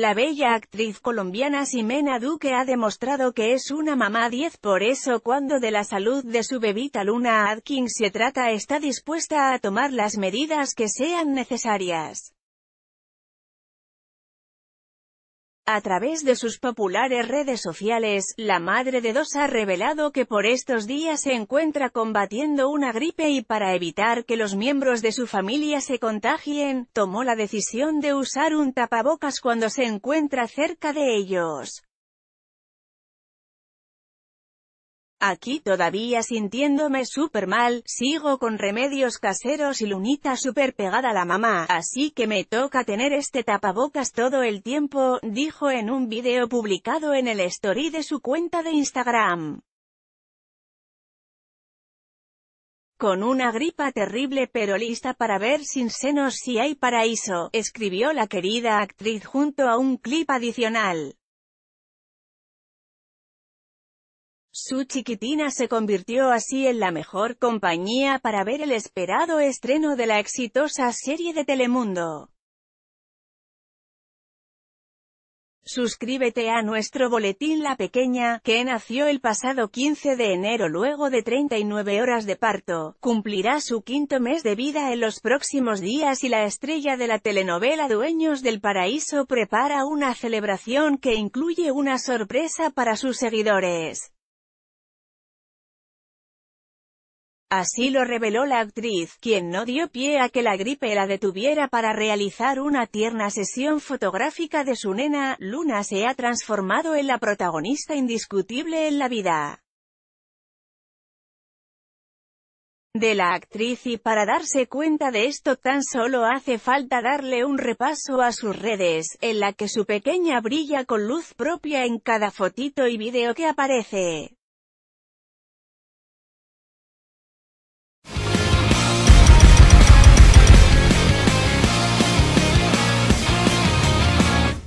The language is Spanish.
La bella actriz colombiana Ximena Duque ha demostrado que es una mamá 10 por eso cuando de la salud de su bebita Luna Atkins se trata está dispuesta a tomar las medidas que sean necesarias. A través de sus populares redes sociales, la madre de dos ha revelado que por estos días se encuentra combatiendo una gripe y para evitar que los miembros de su familia se contagien, tomó la decisión de usar un tapabocas cuando se encuentra cerca de ellos. Aquí todavía sintiéndome súper mal, sigo con remedios caseros y lunita súper pegada a la mamá, así que me toca tener este tapabocas todo el tiempo, dijo en un video publicado en el story de su cuenta de Instagram. con una gripa terrible pero lista para ver sin senos si hay paraíso, escribió la querida actriz junto a un clip adicional. Su chiquitina se convirtió así en la mejor compañía para ver el esperado estreno de la exitosa serie de Telemundo. Suscríbete a nuestro boletín La Pequeña, que nació el pasado 15 de enero luego de 39 horas de parto, cumplirá su quinto mes de vida en los próximos días y la estrella de la telenovela Dueños del Paraíso prepara una celebración que incluye una sorpresa para sus seguidores. Así lo reveló la actriz, quien no dio pie a que la gripe la detuviera para realizar una tierna sesión fotográfica de su nena, Luna se ha transformado en la protagonista indiscutible en la vida de la actriz y para darse cuenta de esto tan solo hace falta darle un repaso a sus redes, en la que su pequeña brilla con luz propia en cada fotito y vídeo que aparece.